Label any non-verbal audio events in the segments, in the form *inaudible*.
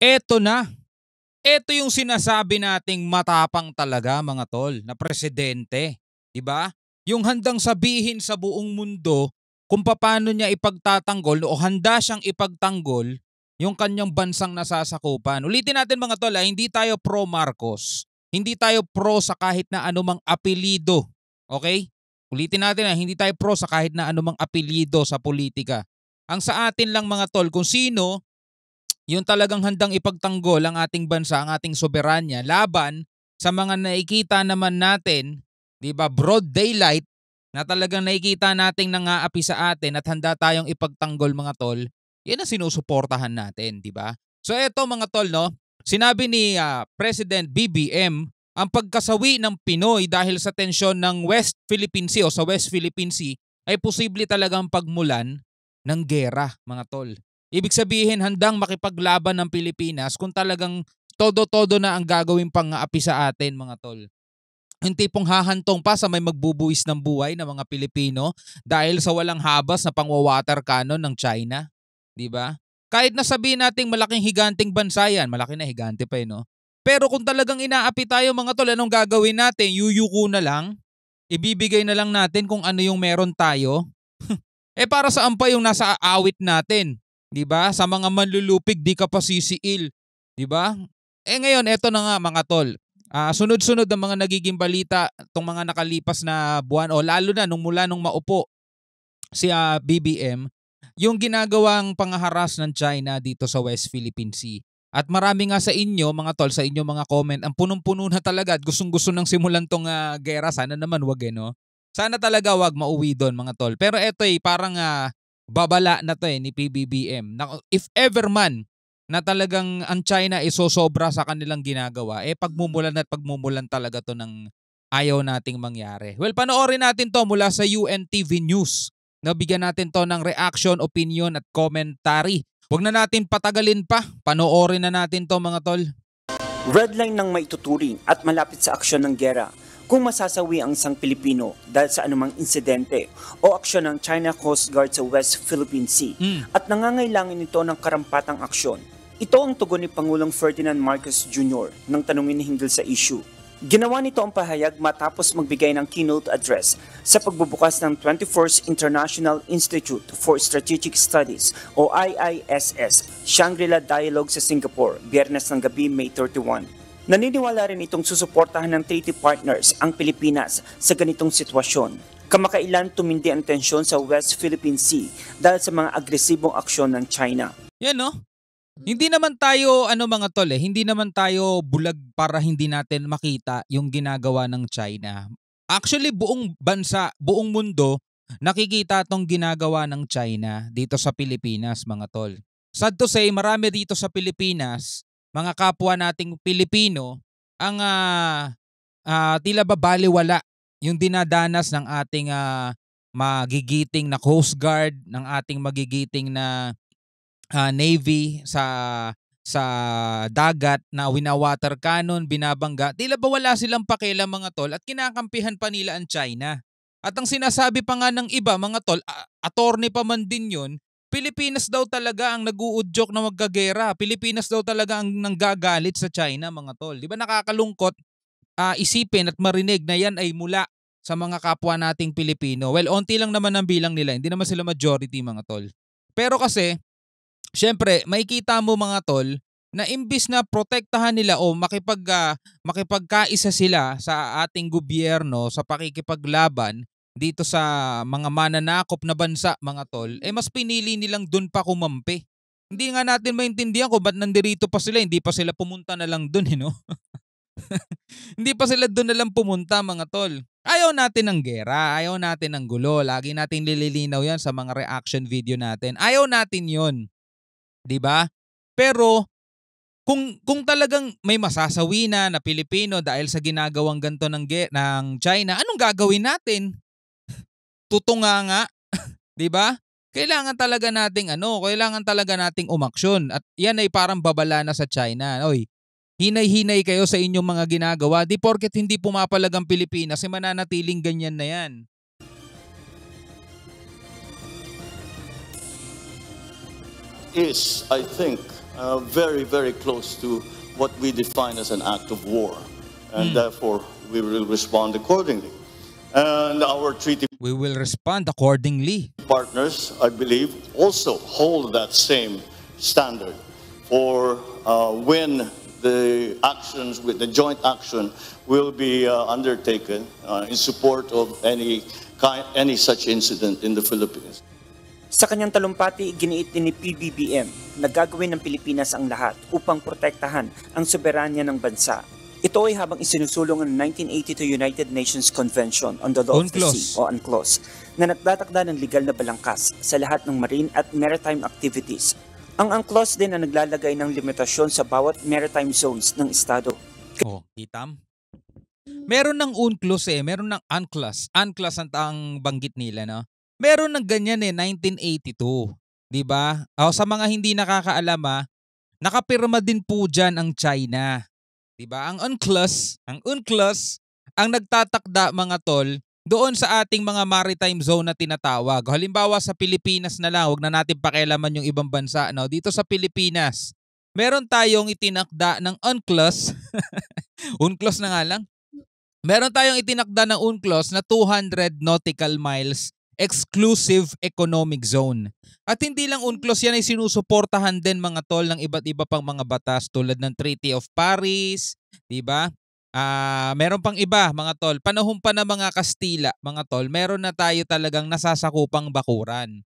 Eto na. Eto yung sinasabi nating matapang talaga mga tol na presidente. 'Di ba? Yung handang sabihin sa buong mundo kung paano niya ipagtatanggol o handa siyang ipagtanggol yung kanyang bansang nasasakupan. Ulitin natin mga tol, ha, ah, hindi tayo pro Marcos. Hindi tayo pro sa kahit na anumang apelido. Okay? Ulitin natin na ah, hindi tayo pro sa kahit na anumang apelido sa politika. Ang sa atin lang mga tol kung sino yung talagang handang ipagtanggol ang ating bansa, ang ating soberanya laban sa mga nakikita naman natin, 'di ba, broad daylight na talagang nakikita nating nangaapi sa atin at handa tayong ipagtanggol mga tol, yan ang sinusuportahan natin, di ba? So eto mga tol, no, sinabi ni uh, President BBM ang pagkasawi ng Pinoy dahil sa tensyon ng West Philippine Sea o sa West Philippine Sea ay posible talagang pagmulan ng gera mga tol. Ibig sabihin handang makipaglaban ng Pilipinas kung talagang todo-todo na ang gagawin pang api sa atin mga tol. Yung tipong hahantong pa sa may magbubuwis ng buhay ng mga Pilipino dahil sa walang habas na pangwa-water cannon ng China. Di ba? Kahit na sabihin nating malaking higanting bansa yan, malaki na higante pa eh no? Pero kung talagang inaapi tayo mga tol, anong gagawin natin? Yuyuko na lang? Ibibigay na lang natin kung ano yung meron tayo? *laughs* eh para saan pa yung nasa awit natin? 'Di ba? Sa mga manlulupig, di ka pa sisiil. 'Di ba? Eh ngayon, eto na nga mga tol. Uh, sunod-sunod ang mga nagiging balita tong mga nakalipas na buwan o lalo na nung mula nung maupo si uh, ah, BBM yung ginagawang pangaharas ng China dito sa West Philippine Sea. At marami nga sa inyo mga tol, sa inyo mga comment, ang punong-puno na talaga at gustong-gusto nang simulan tong uh, gera. Sana naman wag eh no. Sana talaga wag mauwi doon mga tol. Pero eto eh, parang uh, babala na to eh ni PBBM. Na, if ever man na talagang ang China ay sosobra sa kanilang ginagawa, eh pagmumulan at pagmumulan talaga to ng ayaw nating mangyari. Well, panoorin natin to mula sa UNTV News. Nabigyan natin to ng reaction, opinion at commentary. Huwag na natin patagalin pa. Panoorin na natin to mga tol. Red line ng maituturing at malapit sa aksyon ng gera kung masasawi ang isang Pilipino dahil sa anumang insidente o aksyon ng China Coast Guard sa West Philippine Sea mm. at nangangailangan ito ng karampatang aksyon. Ito ang tugon ni Pangulong Ferdinand Marcos Jr. nang tanungin ni hinggil sa issue. Ginawa nito ang pahayag matapos magbigay ng keynote address sa pagbubukas ng 24th International Institute for Strategic Studies o IISS Shangri-La Dialogue sa Singapore, biyernes ng gabi May 31. Naniniwala rin itong susuportahan ng treaty partners ang Pilipinas sa ganitong sitwasyon. Kamakailan tumindi ang tensyon sa West Philippine Sea dahil sa mga agresibong aksyon ng China. Yan no? Hindi naman tayo ano mga tol eh, hindi naman tayo bulag para hindi natin makita yung ginagawa ng China. Actually buong bansa, buong mundo nakikita tong ginagawa ng China dito sa Pilipinas mga tol. Sad to say, marami dito sa Pilipinas mga kapwa nating Pilipino ang uh, uh, tila ba baliwala yung dinadanas ng ating uh, magigiting na Coast Guard, ng ating magigiting na uh, Navy sa sa dagat na winawater cannon, binabangga. Tila ba wala silang pakialam mga tol at kinakampihan pa nila ang China. At ang sinasabi pa nga ng iba mga tol, attorney pa man din yon Pilipinas daw talaga ang nag naguudyok na magkagera. Pilipinas daw talaga ang nanggagalit sa China, mga tol. Di ba nakakalungkot uh, isipin at marinig na yan ay mula sa mga kapwa nating Pilipino. Well, onti lang naman ang bilang nila. Hindi naman sila majority, mga tol. Pero kasi, syempre, makikita mo mga tol, na imbis na protektahan nila o makipag uh, makipagkaisa sila sa ating gobyerno sa pakikipaglaban dito sa mga mananakop na bansa mga tol, eh mas pinili nilang dun pa kumampi. Hindi nga natin maintindihan kung ba't nandirito pa sila, hindi pa sila pumunta na lang dun, eh, no? *laughs* hindi pa sila dun na lang pumunta mga tol. Ayaw natin ng gera, ayaw natin ng gulo. Lagi natin lililinaw yan sa mga reaction video natin. Ayaw natin yun, 'Di ba? Pero kung kung talagang may masasawi na na Pilipino dahil sa ginagawang ganto ng ng China, anong gagawin natin? tutunga nga, *laughs* 'di ba? Kailangan talaga nating ano, kailangan talaga nating umaksyon at 'yan ay parang babala na sa China. Oy, hinay-hinay kayo sa inyong mga ginagawa. Di porket hindi pumapalag ang Pilipinas, ay eh, mananatiling ganyan na 'yan. is, I think, uh, very, very close to what we define as an act of war. And mm. therefore, we will respond accordingly. And our treaty We will respond accordingly. partners, I believe, also hold that same standard for uh, when the actions, with the joint action, will be uh, undertaken uh, in support of any kind, any such incident in the Philippines. Sa kanyang talumpati, giniit ni PBBM na gagawin ng Pilipinas ang lahat upang protektahan ang soberanya ng bansa ito ay habang isinusulong ng 1982 United Nations Convention on the Law UNCLOS. of the Sea o UNCLOS na nagtatakda ng legal na balangkas sa lahat ng marine at maritime activities. Ang UNCLOS din ang naglalagay ng limitasyon sa bawat maritime zones ng estado. Oh, itam. Meron ng UNCLOS eh, meron ng UNCLOS. UNCLOS ang taang banggit nila, no? Meron ng ganyan eh, 1982. 'Di ba? Oh, sa mga hindi nakakaalam ah, nakapirma din po diyan ang China Diba? Ang UNCLOS, ang UNCLOS, ang nagtatakda mga tol doon sa ating mga maritime zone na tinatawag. Halimbawa sa Pilipinas na lang, wag na natin pakialaman yung ibang bansa. No? Dito sa Pilipinas, meron tayong itinakda ng UNCLOS. *laughs* UNCLOS na nga lang. Meron tayong itinakda ng UNCLOS na 200 nautical miles Exclusive Economic Zone. At hindi lang UNCLOS yan ay sinusuportahan din mga tol ng iba't iba pang mga batas tulad ng Treaty of Paris, 'di ba? Ah, uh, meron pang iba mga tol. Panahon pa ng mga Kastila, mga tol, meron na tayo talagang nasasakupang bakuran.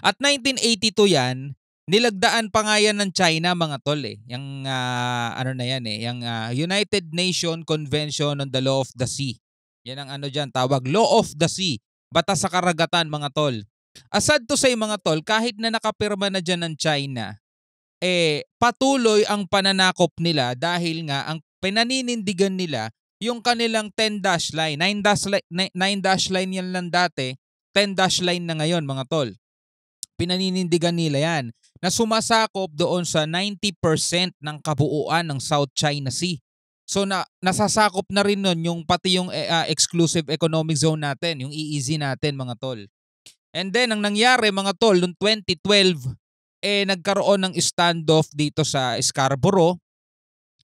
At 1982 'yan, nilagdaan pa nga yan ng China mga tol eh. Yung uh, ah, ano na yan eh, yung uh, ah, United Nation Convention on the Law of the Sea. Yan ang ano diyan tawag Law of the Sea Batas sa karagatan mga tol. Asad to say mga tol, kahit na nakapirma na dyan ng China, eh patuloy ang pananakop nila dahil nga ang pinaninindigan nila yung kanilang 10 dash line, 9 dash line, 9 dash line yan lang dati, 10 dash line na ngayon mga tol. Pinaninindigan nila yan na sumasakop doon sa 90% ng kabuuan ng South China Sea. So na nasasakop na rin nun yung pati yung uh, exclusive economic zone natin, yung EEZ natin mga tol. And then ang nangyari mga tol noong 2012 eh nagkaroon ng standoff dito sa Scarborough.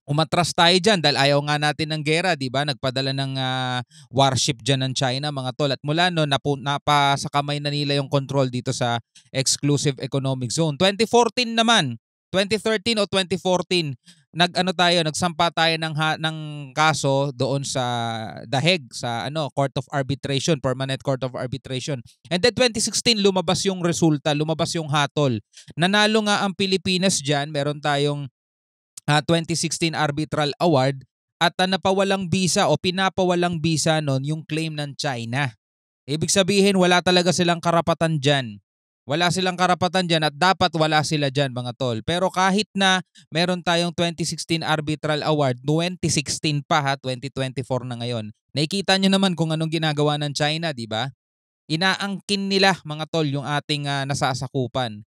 Umatras tayo diyan dahil ayaw nga natin ng gera, 'di ba? Nagpadala ng uh, warship diyan ng China mga tol at mula noon napu- napa kamay na nila yung control dito sa exclusive economic zone. 2014 naman, 2013 o 2014 nag-ano tayo, nagsampa tayo ng ha, ng kaso doon sa The Hague, sa ano Court of Arbitration, Permanent Court of Arbitration. And then 2016 lumabas yung resulta, lumabas yung hatol. Nanalo nga ang Pilipinas diyan, meron tayong uh, ah, 2016 Arbitral Award at uh, napawalang visa o pinapawalang visa noon yung claim ng China. Ibig sabihin wala talaga silang karapatan diyan. Wala silang karapatan dyan at dapat wala sila dyan mga tol. Pero kahit na meron tayong 2016 Arbitral Award, 2016 pa ha, 2024 na ngayon. Nakikita nyo naman kung anong ginagawa ng China, di ba? Inaangkin nila mga tol yung ating uh, nasasakupan.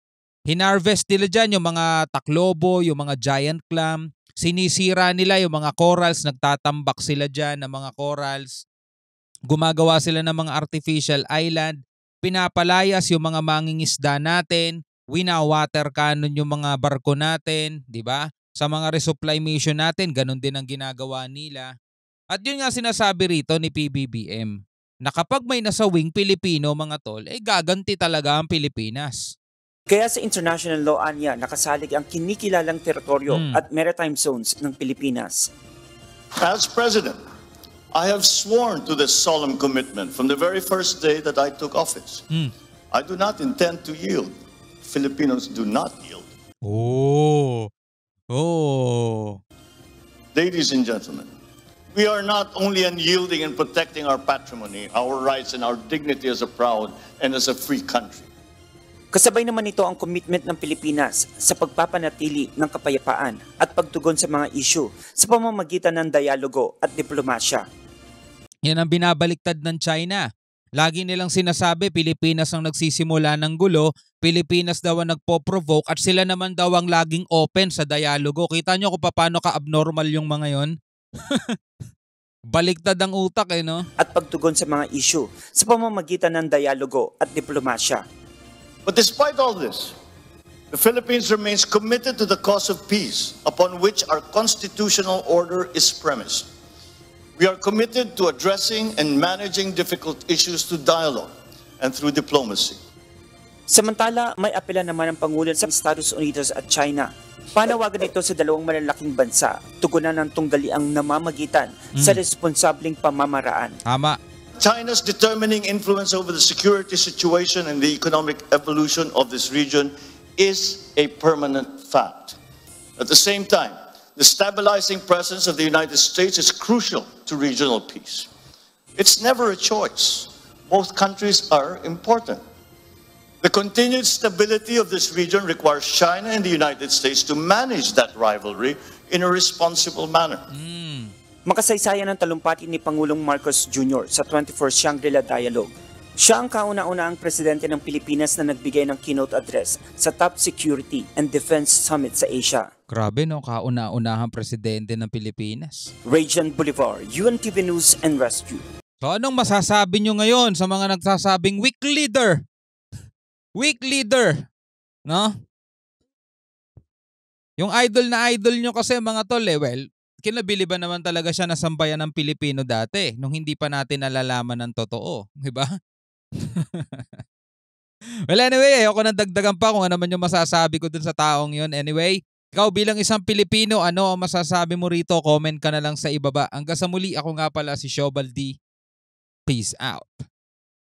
Hinarvest nila dyan yung mga taklobo, yung mga giant clam. Sinisira nila yung mga corals, nagtatambak sila dyan ng mga corals. Gumagawa sila ng mga artificial island pinapalayas yung mga mangingisda natin, winawater water cannon yung mga barko natin, di ba? Sa mga resupply mission natin, ganun din ang ginagawa nila. At yun nga sinasabi rito ni PBBM na kapag may nasawing Pilipino mga tol, eh gaganti talaga ang Pilipinas. Kaya sa international law anya nakasalig ang kinikilalang teritoryo hmm. at maritime zones ng Pilipinas. As president, I have sworn to this solemn commitment from the very first day that I took office. Mm. I do not intend to yield. Filipinos do not yield. Oh. Oh. Ladies and gentlemen, we are not only unyielding in protecting our patrimony, our rights, and our dignity as a proud and as a free country. Kasabay naman ito ang commitment ng Pilipinas sa pagpapanatili ng kapayapaan at pagtugon sa mga isyu sa pamamagitan ng dialogo at diplomasya. Yan ang binabaliktad ng China. Lagi nilang sinasabi Pilipinas ang nagsisimula ng gulo, Pilipinas daw ang nagpo-provoke at sila naman daw ang laging open sa dialogo. Kita nyo kung paano ka-abnormal yung mga yon? *laughs* Baliktad ang utak eh no? At pagtugon sa mga issue sa pamamagitan ng dialogo at diplomasya. But despite all this, the Philippines remains committed to the cause of peace upon which our constitutional order is premised. We are committed to addressing and managing difficult issues through dialogue and through diplomacy. Samantala, may apela naman ang Pangulo sa Estados Unidos at China. Panawagan ito sa dalawang malalaking bansa, tugunan ng ang namamagitan mm. sa responsabling pamamaraan. Tama. China's determining influence over the security situation and the economic evolution of this region is a permanent fact. At the same time, the stabilizing presence of the United States is crucial to regional peace. It's never a choice. Both countries are important. The continued stability of this region requires China and the United States to manage that rivalry in a responsible manner. Mm. Makasaysayan ang talumpati ni Pangulong Marcos Jr. sa 24th Shangri-La Dialogue. Siya ang kauna-una ang presidente ng Pilipinas na nagbigay ng keynote address sa Top Security and Defense Summit sa Asia. Grabe no, kauna-unahang presidente ng Pilipinas. Rajan Boulevard, UNTV News and Rescue. So anong masasabi nyo ngayon sa mga nagsasabing weak leader? *laughs* Weak leader, no? Yung idol na idol nyo kasi mga tol eh, well, kinabili naman talaga siya na sambayan ng Pilipino dati nung hindi pa natin nalalaman ng totoo, di ba? *laughs* well anyway, ayoko nang dagdagan pa kung ano man yung masasabi ko dun sa taong yun. Anyway, ikaw bilang isang Pilipino, ano ang masasabi mo rito? Comment ka na lang sa ibaba. Hanggang sa muli, ako nga pala si Shobaldi. Peace out.